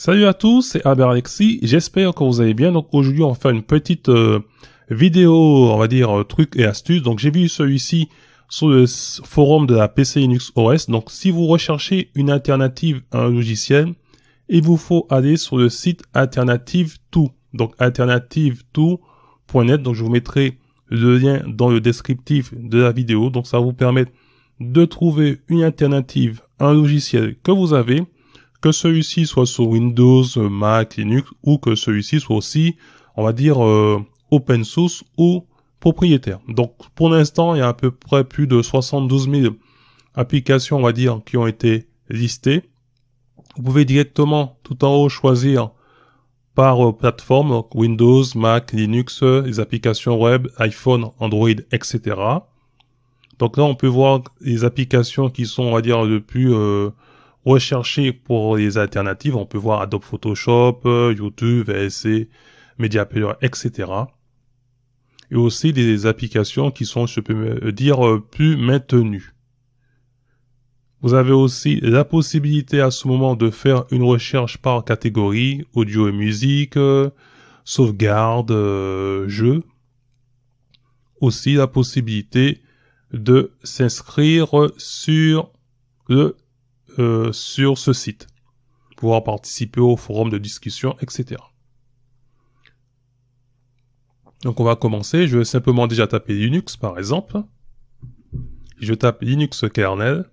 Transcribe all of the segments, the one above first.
Salut à tous, c'est Albert Alexis. J'espère que vous allez bien. Donc aujourd'hui, on va faire une petite euh, vidéo, on va dire euh, trucs et astuces. Donc j'ai vu celui-ci sur le forum de la PC Linux OS. Donc si vous recherchez une alternative à un logiciel, il vous faut aller sur le site alternative tout. Donc alternative Donc je vous mettrai le lien dans le descriptif de la vidéo. Donc ça va vous permettre de trouver une alternative à un logiciel que vous avez que celui-ci soit sur Windows, Mac, Linux, ou que celui-ci soit aussi, on va dire, euh, open source ou propriétaire. Donc pour l'instant, il y a à peu près plus de 72 000 applications, on va dire, qui ont été listées. Vous pouvez directement tout en haut choisir par euh, plateforme, Windows, Mac, Linux, les applications web, iPhone, Android, etc. Donc là, on peut voir les applications qui sont, on va dire, depuis euh, rechercher pour les alternatives. On peut voir Adobe Photoshop, euh, YouTube, VSC, Media Player, etc. Et aussi des applications qui sont, je peux dire, euh, plus maintenues. Vous avez aussi la possibilité à ce moment de faire une recherche par catégorie, audio et musique, euh, sauvegarde, jeu. Aussi la possibilité de s'inscrire sur le euh, sur ce site, pouvoir participer au forum de discussion, etc. Donc on va commencer, je vais simplement déjà taper Linux par exemple. Je tape Linux kernel.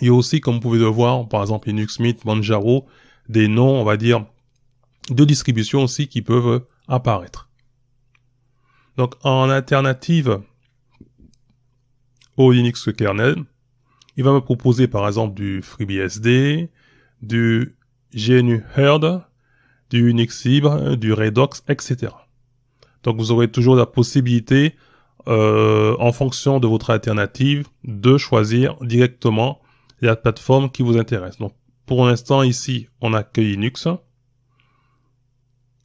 Il y a aussi, comme vous pouvez le voir, par exemple Linux Mint, Manjaro, des noms, on va dire, de distributions aussi qui peuvent apparaître. Donc en alternative au Linux kernel, il va me proposer par exemple du FreeBSD, du GNU Herd, du Unix Libre, du Redox, etc. Donc vous aurez toujours la possibilité, euh, en fonction de votre alternative, de choisir directement la plateforme qui vous intéresse. Donc pour l'instant ici, on que Linux.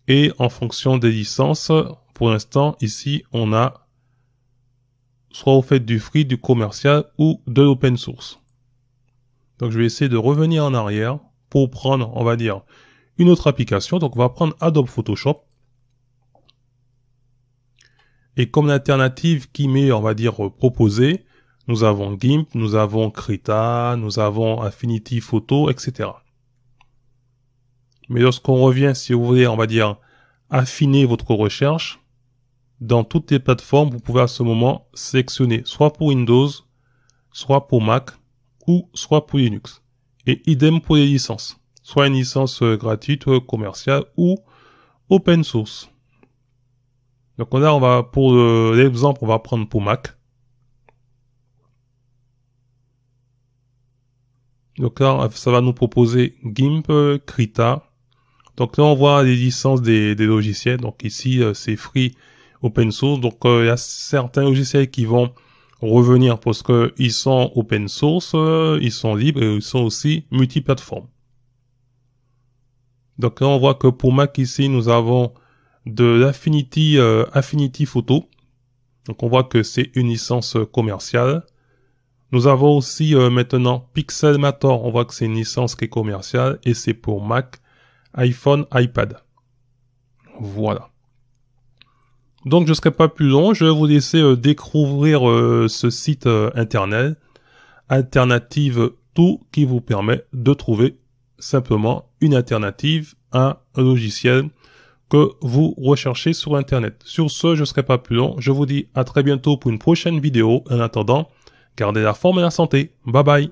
Et en fonction des licences, pour l'instant ici, on a soit au fait du free, du commercial ou de l'open source. Donc je vais essayer de revenir en arrière pour prendre, on va dire, une autre application. Donc on va prendre Adobe Photoshop. Et comme l'alternative qui m'est, on va dire, proposée, nous avons GIMP, nous avons Krita, nous avons Affinity Photo, etc. Mais lorsqu'on revient, si vous voulez, on va dire, affiner votre recherche, dans toutes les plateformes, vous pouvez à ce moment sélectionner soit pour Windows, soit pour Mac ou soit pour Linux. Et idem pour les licences, soit une licence euh, gratuite, euh, commerciale ou open source. Donc là, on va pour euh, l'exemple, on va prendre pour Mac. Donc là, ça va nous proposer GIMP, Krita. Donc là, on voit les licences des, des logiciels. Donc ici, c'est Free open source. Donc euh, il y a certains logiciels qui vont revenir parce que ils sont open source, euh, ils sont libres et ils sont aussi multiplateformes. Donc là, on voit que pour Mac ici, nous avons de l'Affinity euh, Affinity Photo. Donc on voit que c'est une licence commerciale. Nous avons aussi euh, maintenant Pixelmator. On voit que c'est une licence qui est commerciale et c'est pour Mac, iPhone, iPad. Voilà. Donc je ne serai pas plus long, je vais vous laisser euh, découvrir euh, ce site euh, internet, Alternative Tout, qui vous permet de trouver simplement une alternative à un logiciel que vous recherchez sur Internet. Sur ce, je ne serai pas plus long. Je vous dis à très bientôt pour une prochaine vidéo. En attendant, gardez la forme et la santé. Bye bye.